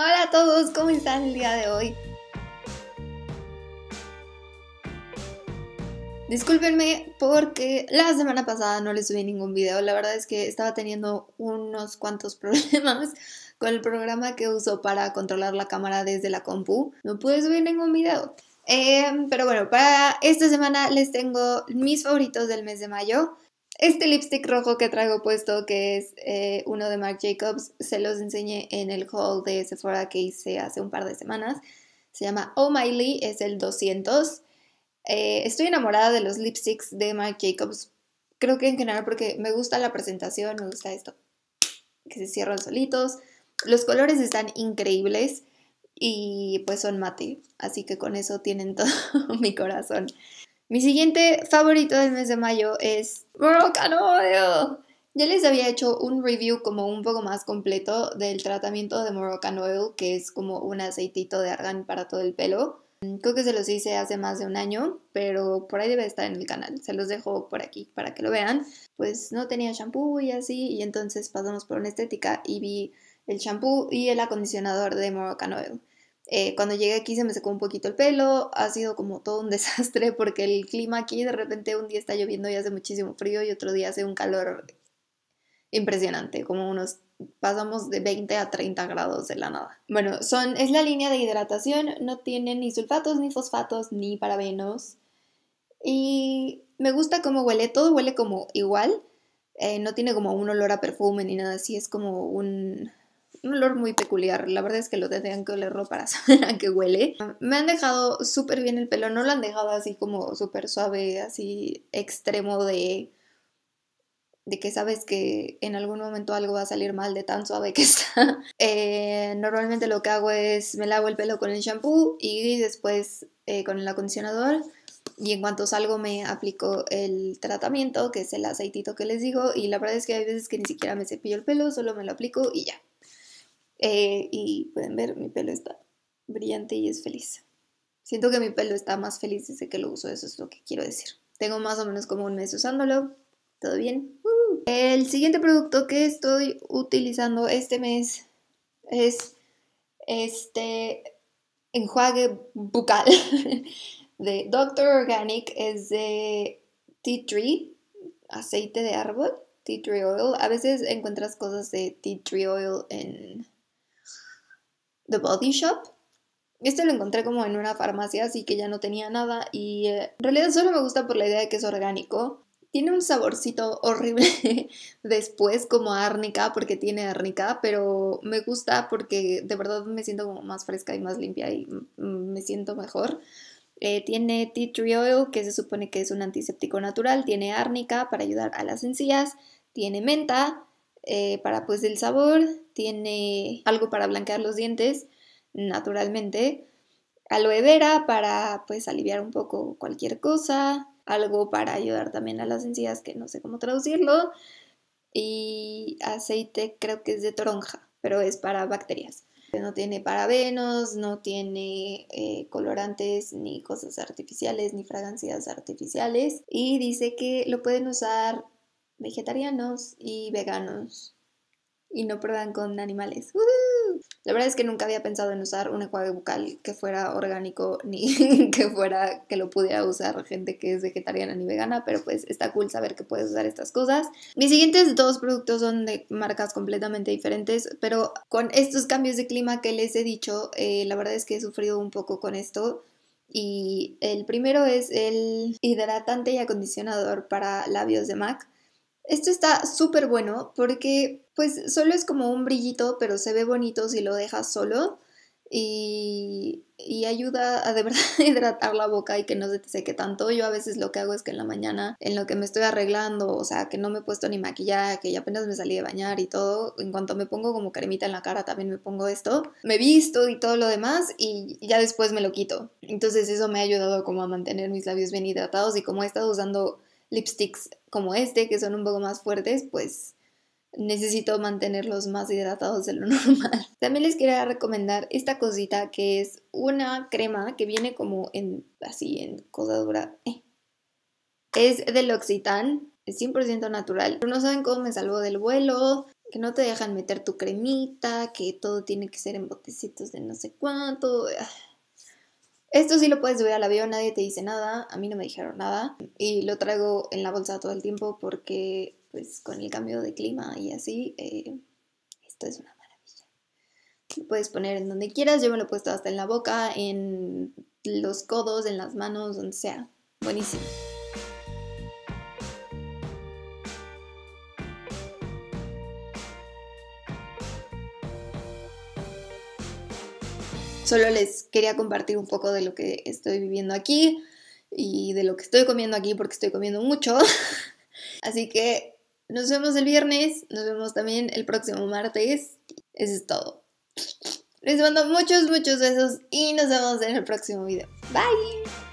Hola a todos, ¿cómo están el día de hoy? Discúlpenme porque la semana pasada no les subí ningún video. La verdad es que estaba teniendo unos cuantos problemas con el programa que uso para controlar la cámara desde la compu. No pude subir ningún video. Em, pero bueno, para esta semana les tengo mis favoritos del mes de mayo. Este lipstick rojo que traigo puesto, que es eh, uno de Marc Jacobs, se los enseñé en el haul de Sephora que hice hace un par de semanas. Se llama Oh My Lee, es el 200. Eh, estoy enamorada de los lipsticks de Marc Jacobs. Creo que en general porque me gusta la presentación, me gusta esto, que se cierran solitos. Los colores están increíbles y pues son mate, así que con eso tienen todo mi corazón. Mi siguiente favorito del mes de mayo es Moroccan Oil. Ya les había hecho un review como un poco más completo del tratamiento de Moroccan Oil, que es como un aceitito de argán para todo el pelo. Creo que se los hice hace más de un año, pero por ahí debe estar en el canal. Se los dejo por aquí para que lo vean. Pues no tenía shampoo y así, y entonces pasamos por una estética y vi el shampoo y el acondicionador de Moroccan Oil. Eh, cuando llegué aquí se me secó un poquito el pelo, ha sido como todo un desastre porque el clima aquí de repente un día está lloviendo y hace muchísimo frío y otro día hace un calor impresionante, como unos pasamos de 20 a 30 grados de la nada. Bueno, son, es la línea de hidratación, no tiene ni sulfatos, ni fosfatos, ni parabenos. Y me gusta cómo huele, todo huele como igual, eh, no tiene como un olor a perfume ni nada así, es como un, un olor muy peculiar. La verdad es que lo tendrían que olerlo para saber a qué huele. Me han dejado súper bien el pelo, no lo han dejado así como súper suave, así extremo de de que sabes que en algún momento algo va a salir mal de tan suave que está. Eh, normalmente lo que hago es me lavo el pelo con el shampoo y después eh, con el acondicionador. Y en cuanto salgo me aplico el tratamiento, que es el aceitito que les digo. Y la verdad es que hay veces que ni siquiera me cepillo el pelo, solo me lo aplico y ya. Eh, y pueden ver, mi pelo está brillante y es feliz. Siento que mi pelo está más feliz desde que lo uso, eso es lo que quiero decir. Tengo más o menos como un mes usándolo, todo bien. Uh. El siguiente producto que estoy utilizando este mes es este enjuague bucal de Doctor Organic, es de tea tree, aceite de árbol, tea tree oil. A veces encuentras cosas de tea tree oil en The Body Shop. Este lo encontré como en una farmacia, así que ya no tenía nada y eh, en realidad solo me gusta por la idea de que es orgánico. Tiene un saborcito horrible después como árnica, porque tiene árnica, pero me gusta porque de verdad me siento como más fresca y más limpia y me siento mejor. Eh, tiene tea tree oil, que se supone que es un antiséptico natural, tiene árnica para ayudar a las encías, tiene menta, eh, para pues el sabor, tiene algo para blanquear los dientes, naturalmente, aloe vera para pues aliviar un poco cualquier cosa, algo para ayudar también a las encías que no sé cómo traducirlo y aceite creo que es de toronja, pero es para bacterias. No tiene parabenos, no tiene eh, colorantes, ni cosas artificiales, ni fragancias artificiales. Y dice que lo pueden usar vegetarianos y veganos y no prueban con animales. La verdad es que nunca había pensado en usar un enjuague bucal que fuera orgánico ni que fuera que lo pudiera usar gente que es vegetariana ni vegana, pero pues está cool saber que puedes usar estas cosas. Mis siguientes dos productos son de marcas completamente diferentes, pero con estos cambios de clima que les he dicho, eh, la verdad es que he sufrido un poco con esto. Y el primero es el hidratante y acondicionador para labios de MAC. Esto está súper bueno porque pues solo es como un brillito, pero se ve bonito si lo dejas solo y, ayuda a de verdad hidratar la boca y que no se te seque tanto. Yo a veces lo que hago es que en la mañana, en lo que me estoy arreglando, o sea, que no me he puesto ni maquillaje ya apenas me salí de bañar y todo, en cuanto me pongo como cremita en la cara también me pongo esto, me visto y todo lo demás y ya después me lo quito. Entonces eso me ha ayudado como a mantener mis labios bien hidratados y como he estado usando lipsticks como este, que son un poco más fuertes, pues necesito mantenerlos más hidratados de lo normal. También les quería recomendar esta cosita que es una crema que viene como en así en cosa eh. Es del L'Occitane, es 100% natural. Pero no saben cómo me salvó del vuelo, que no te dejan meter tu cremita, que todo tiene que ser en botecitos de no sé cuánto. Ah. Esto sí lo puedes llevar al avión, nadie te dice nada, a mí no me dijeron nada y lo traigo en la bolsa todo el tiempo porque pues con el cambio de clima y así, eh, esto es una maravilla. Lo puedes poner en donde quieras, yo me lo he puesto hasta en la boca, en los codos, en las manos, donde sea. Buenísimo. Solo les quería compartir un poco de lo que estoy viviendo aquí y de lo que estoy comiendo aquí porque estoy comiendo mucho. Así que nos vemos el viernes, nos vemos también el próximo martes. Eso es todo. Les mando muchos, muchos besos y nos vemos en el próximo video. Bye.